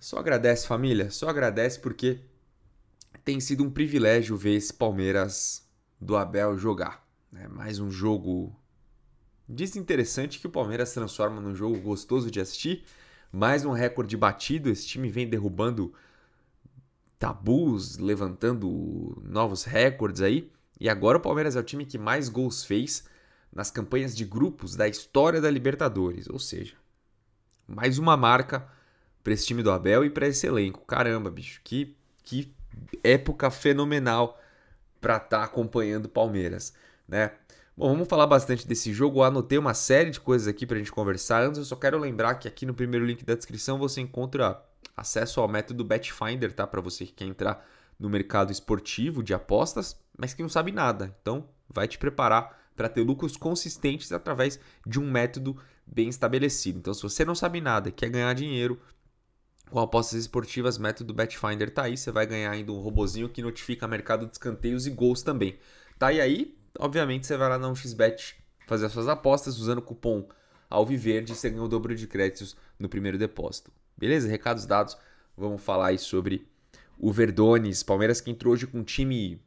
Só agradece, família. Só agradece porque tem sido um privilégio ver esse Palmeiras do Abel jogar. É mais um jogo desinteressante que o Palmeiras transforma num jogo gostoso de assistir. Mais um recorde batido. Esse time vem derrubando tabus, levantando novos recordes aí. E agora o Palmeiras é o time que mais gols fez nas campanhas de grupos da história da Libertadores. Ou seja, mais uma marca para esse time do Abel e para esse elenco. Caramba, bicho, que, que época fenomenal para estar tá acompanhando o Palmeiras, né? Bom, vamos falar bastante desse jogo. Eu anotei uma série de coisas aqui para a gente conversar. Antes, eu só quero lembrar que aqui no primeiro link da descrição você encontra acesso ao método Betfinder, tá? Para você que quer entrar no mercado esportivo de apostas, mas que não sabe nada. Então, vai te preparar para ter lucros consistentes através de um método bem estabelecido. Então, se você não sabe nada e quer ganhar dinheiro, com apostas esportivas, método Betfinder tá aí, você vai ganhar ainda um robozinho que notifica mercado de escanteios e gols também. Tá e aí, obviamente você vai lá na 1xBet fazer as suas apostas usando o cupom ALVIVERDE e você ganha o dobro de créditos no primeiro depósito. Beleza? Recados dados, vamos falar aí sobre o Verdones, Palmeiras que entrou hoje com um time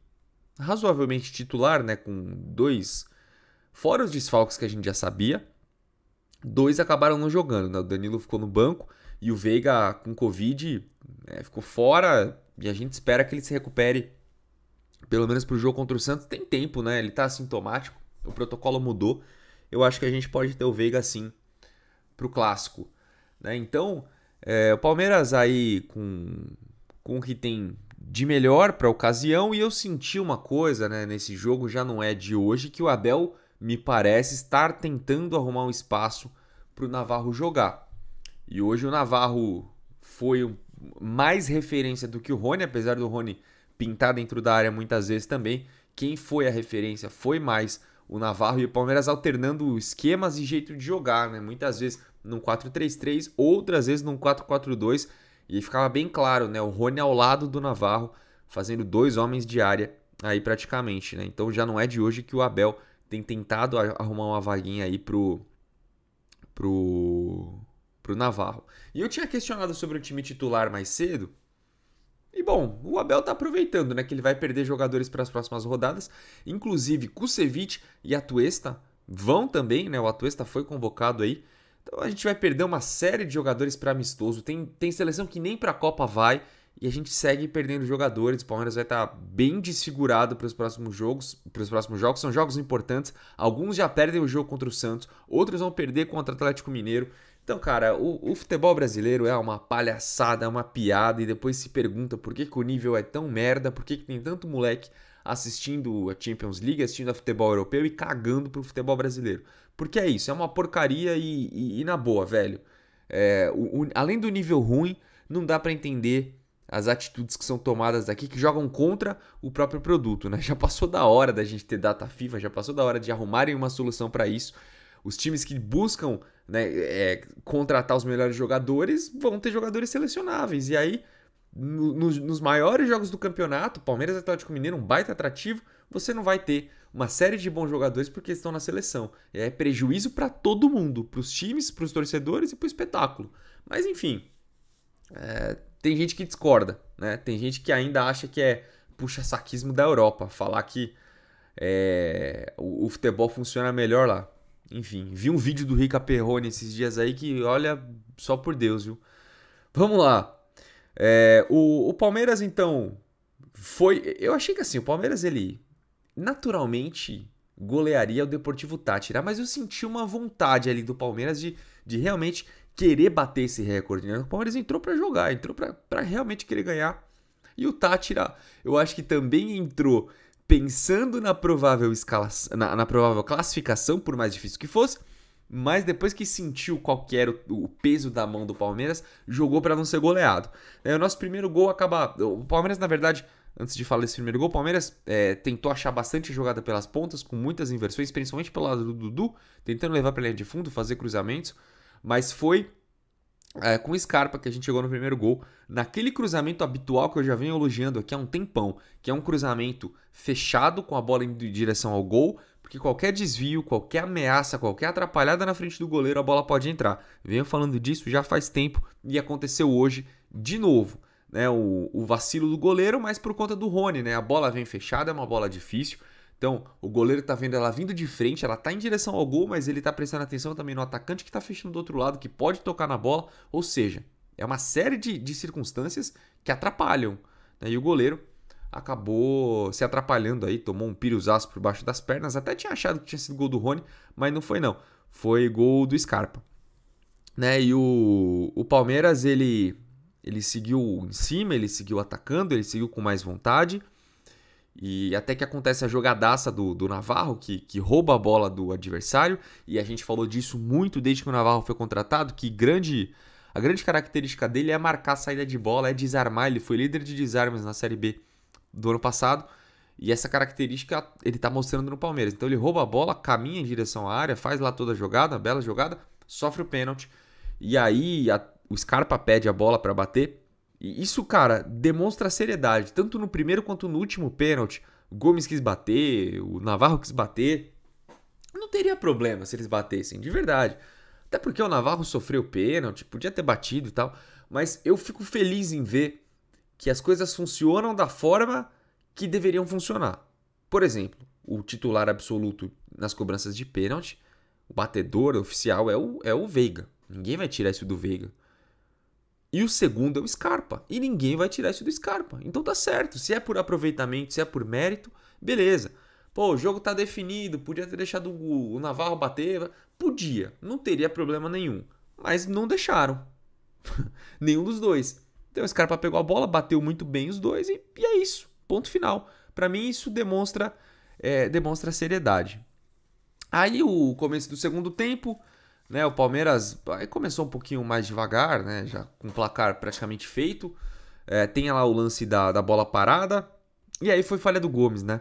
razoavelmente titular, né, com dois fora os desfalques que a gente já sabia. Dois acabaram não jogando, né? O Danilo ficou no banco e o Veiga com Covid né, ficou fora e a gente espera que ele se recupere pelo menos para o jogo contra o Santos. Tem tempo, né? Ele está assintomático, o protocolo mudou. Eu acho que a gente pode ter o Veiga sim para o Clássico. Né? Então, é, o Palmeiras aí com, com o que tem de melhor para a ocasião e eu senti uma coisa né, nesse jogo, já não é de hoje, que o Abel me parece estar tentando arrumar um espaço para o Navarro jogar. E hoje o Navarro foi mais referência do que o Rony, apesar do Rony pintar dentro da área muitas vezes também. Quem foi a referência foi mais o Navarro e o Palmeiras alternando esquemas e jeito de jogar, né? Muitas vezes num 4-3-3, outras vezes num 4-4-2, e ficava bem claro, né? O Rony ao lado do Navarro, fazendo dois homens de área aí praticamente, né? Então já não é de hoje que o Abel tem tentado arrumar uma vaguinha aí pro pro para o Navarro. E eu tinha questionado sobre o time titular mais cedo. E bom, o Abel está aproveitando, né? Que ele vai perder jogadores para as próximas rodadas. Inclusive, Kusevich e Atuesta vão também, né? O Atuesta foi convocado aí. Então a gente vai perder uma série de jogadores para amistoso. Tem, tem seleção que nem para a Copa vai e a gente segue perdendo jogadores. O Palmeiras vai estar tá bem desfigurado para os próximos jogos, para os próximos jogos. São jogos importantes. Alguns já perdem o jogo contra o Santos, outros vão perder contra o Atlético Mineiro. Então, cara, o, o, futebol brasileiro é uma palhaçada, é uma piada, e depois se pergunta por que, que o nível é tão merda, por que, que tem tanto moleque assistindo a Champions League, assistindo a futebol europeu e cagando pro futebol brasileiro. Porque é isso, é uma porcaria e, e, e na boa, velho. É, o, o, além do nível ruim, não dá para entender as atitudes que são tomadas aqui que jogam contra o próprio produto, né? Já passou da hora da gente ter data FIFA, já passou da hora de arrumarem uma solução para isso. Os times que buscam né, é, contratar os melhores jogadores, vão ter jogadores selecionáveis. E aí, no, no, nos maiores jogos do campeonato, Palmeiras Atlético Mineiro, um baita atrativo, você não vai ter uma série de bons jogadores porque estão na seleção. É prejuízo para todo mundo, para os times, para os torcedores e para o espetáculo. Mas enfim, é, tem gente que discorda, né? Tem gente que ainda acha que é puxa saquismo da Europa, falar que é, o, o futebol funciona melhor lá. Enfim, vi um vídeo do Rica Perrone esses dias aí que, olha, só por Deus, viu? Vamos lá. É, o, o Palmeiras, então, foi. Eu achei que assim, o Palmeiras, ele naturalmente golearia o Deportivo Tátira, mas eu senti uma vontade ali do Palmeiras de, de realmente querer bater esse recorde. Né? O Palmeiras entrou para jogar, entrou para realmente querer ganhar. E o Tátira, eu acho que também entrou pensando na provável escala na, na, provável classificação, por mais difícil que fosse, mas depois que sentiu qual que era o, o peso da mão do Palmeiras, jogou para não ser goleado. É, o nosso primeiro gol acaba. O Palmeiras, na verdade, antes de falar desse primeiro gol, o Palmeiras é, tentou achar bastante jogada pelas pontas, com muitas inversões, principalmente pelo lado do Dudu, tentando levar para a linha de fundo, fazer cruzamentos, mas foi é, com o Scarpa, que a gente chegou no primeiro gol, naquele cruzamento habitual que eu já venho elogiando aqui há um tempão, que é um cruzamento fechado com a bola em direção ao gol, porque qualquer desvio, qualquer ameaça, qualquer atrapalhada na frente do goleiro, a bola pode entrar. Venho falando disso já faz tempo e aconteceu hoje de novo. Né, o, o vacilo do goleiro, mas por conta do Rony, né? A bola vem fechada, é uma bola difícil. Então, o goleiro está vendo ela vindo de frente, ela está em direção ao gol, mas ele está prestando atenção também no atacante que está fechando do outro lado, que pode tocar na bola. Ou seja, é uma série de, de circunstâncias que atrapalham. Né? E o goleiro acabou se atrapalhando aí, tomou um piruzaço por baixo das pernas. Até tinha achado que tinha sido gol do Rony, mas não foi não. Foi gol do Scarpa. Né? E o, o Palmeiras, ele, ele seguiu em cima, ele seguiu atacando, ele seguiu com mais vontade. E até que acontece a jogadaça do, do Navarro, que, que rouba a bola do adversário, e a gente falou disso muito desde que o Navarro foi contratado, que grande a grande característica dele é marcar a saída de bola, é desarmar, ele foi líder de desarmes na Série B do ano passado, e essa característica ele está mostrando no Palmeiras. Então ele rouba a bola, caminha em direção à área, faz lá toda a jogada, bela jogada, sofre o pênalti, e aí a, o Scarpa pede a bola para bater, e isso, cara, demonstra seriedade. Tanto no primeiro quanto no último pênalti, o Gomes quis bater, o Navarro quis bater. Não teria problema se eles batessem, de verdade. Até porque o Navarro sofreu pênalti, podia ter batido e tal. Mas eu fico feliz em ver que as coisas funcionam da forma que deveriam funcionar. Por exemplo, o titular absoluto nas cobranças de pênalti, o batedor oficial é o, é o Veiga. Ninguém vai tirar isso do Veiga. E o segundo é o Scarpa. E ninguém vai tirar isso do Scarpa. Então tá certo. Se é por aproveitamento, se é por mérito, beleza. Pô, o jogo tá definido, podia ter deixado o Navarro bater. Podia, não teria problema nenhum. Mas não deixaram. nenhum dos dois. Então o Scarpa pegou a bola, bateu muito bem os dois e, e é isso. Ponto final. Para mim isso demonstra, é, demonstra seriedade. Aí o começo do segundo tempo, né, o Palmeiras aí começou um pouquinho mais devagar, né, já com o placar praticamente feito. É, tem lá o lance da, da bola parada. E aí foi falha do Gomes, né?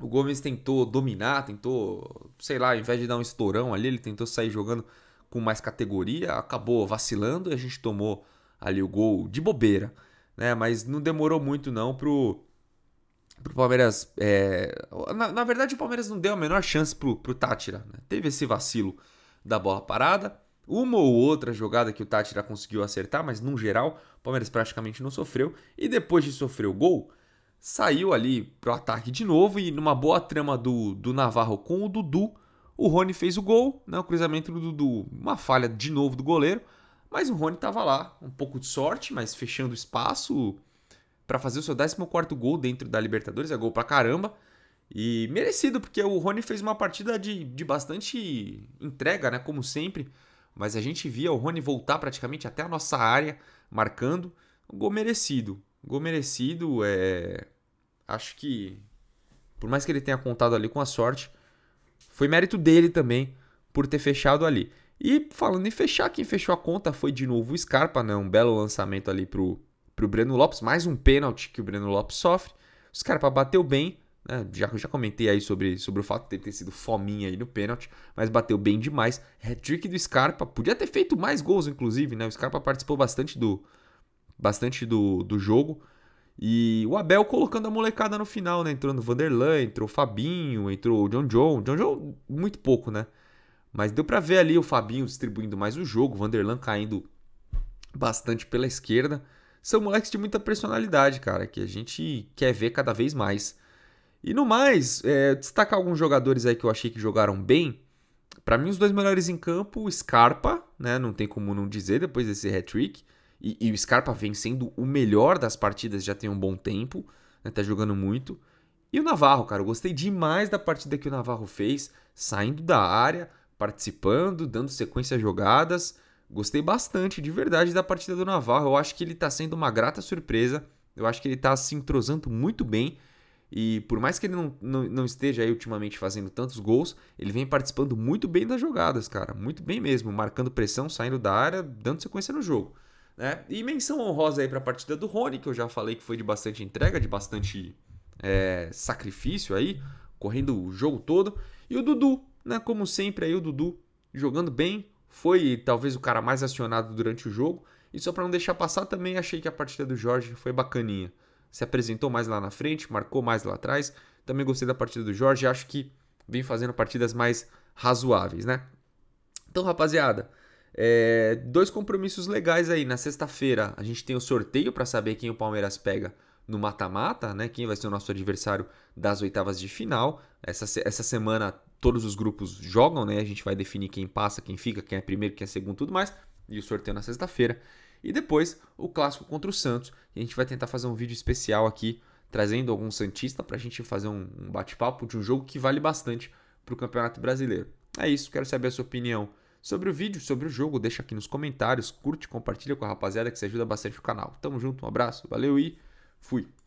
O Gomes tentou dominar, tentou, sei lá, ao invés de dar um estourão ali, ele tentou sair jogando com mais categoria, acabou vacilando e a gente tomou ali o gol de bobeira, né? Mas não demorou muito não pro, pro Palmeiras... É... Na, na, verdade, o Palmeiras não deu a menor chance pro, pro Tátira, né? Teve esse vacilo da bola parada. Uma ou outra jogada que o Tátira conseguiu acertar, mas no geral, o Palmeiras praticamente não sofreu. E depois de sofrer o gol, saiu ali pro ataque de novo. E numa boa trama do, do Navarro com o Dudu, o Rony fez o gol, né? O cruzamento do Dudu, uma falha de novo do goleiro. Mas o Rony estava lá, um pouco de sorte, mas fechando espaço para fazer o seu 14 gol dentro da Libertadores. É gol pra caramba. E merecido, porque o Rony fez uma partida de, de bastante entrega, né? Como sempre. Mas a gente via o Rony voltar praticamente até a nossa área, marcando. Um gol merecido. Um gol merecido, é. Acho que. Por mais que ele tenha contado ali com a sorte, foi mérito dele também por ter fechado ali. E falando em fechar, quem fechou a conta foi de novo o Scarpa, né? Um belo lançamento ali pro, pro Breno Lopes. Mais um pênalti que o Breno Lopes sofre. O Scarpa bateu bem né? Já, já comentei aí sobre, sobre o fato de ter sido fominha aí no pênalti, mas bateu bem demais. Hat-trick do Scarpa, podia ter feito mais gols, inclusive, né? O Scarpa participou bastante do, bastante do, do jogo. E o Abel colocando a molecada no final, né? Entrando o Vanderlan, entrou o Fabinho, entrou o John John. John John, muito pouco, né? Mas deu para ver ali o Fabinho distribuindo mais o jogo, o Vanderlan caindo bastante pela esquerda. São moleques de muita personalidade, cara, que a gente quer ver cada vez mais. E no mais, é, destacar alguns jogadores aí que eu achei que jogaram bem. Para mim, os dois melhores em campo, Scarpa, né? Não tem como não dizer depois desse hat-trick. E, e, o Scarpa vem sendo o melhor das partidas já tem um bom tempo, né? Tá jogando muito. E o Navarro, cara, eu gostei demais da partida que o Navarro fez, saindo da área, participando, dando sequência a jogadas. Gostei bastante, de verdade, da partida do Navarro. Eu acho que ele tá sendo uma grata surpresa. Eu acho que ele tá se entrosando muito bem e por mais que ele não, não, não, esteja aí ultimamente fazendo tantos gols, ele vem participando muito bem das jogadas, cara. Muito bem mesmo, marcando pressão, saindo da área, dando sequência no jogo. Né? E menção honrosa aí para a partida do Rony, que eu já falei que foi de bastante entrega, de bastante é, sacrifício aí, correndo o jogo todo. E o Dudu, né? como sempre, aí o Dudu jogando bem, foi talvez o cara mais acionado durante o jogo. E só para não deixar passar, também achei que a partida do Jorge foi bacaninha se apresentou mais lá na frente, marcou mais lá atrás. Também gostei da partida do Jorge, acho que vem fazendo partidas mais razoáveis, né? Então, rapaziada, é, dois compromissos legais aí. Na sexta-feira a gente tem o sorteio para saber quem o Palmeiras pega no mata-mata, né? Quem vai ser o nosso adversário das oitavas de final. Essa, essa semana todos os grupos jogam, né? A gente vai definir quem passa, quem fica, quem é primeiro, quem é segundo, tudo mais e o sorteio na sexta-feira. E depois o clássico contra o Santos. E a gente vai tentar fazer um vídeo especial aqui, trazendo algum Santista para a gente fazer um bate-papo de um jogo que vale bastante para o Campeonato Brasileiro. É isso, quero saber a sua opinião sobre o vídeo, sobre o jogo. Deixa aqui nos comentários, curte, compartilha com a rapaziada que se ajuda bastante o canal. Tamo junto, um abraço, valeu e fui!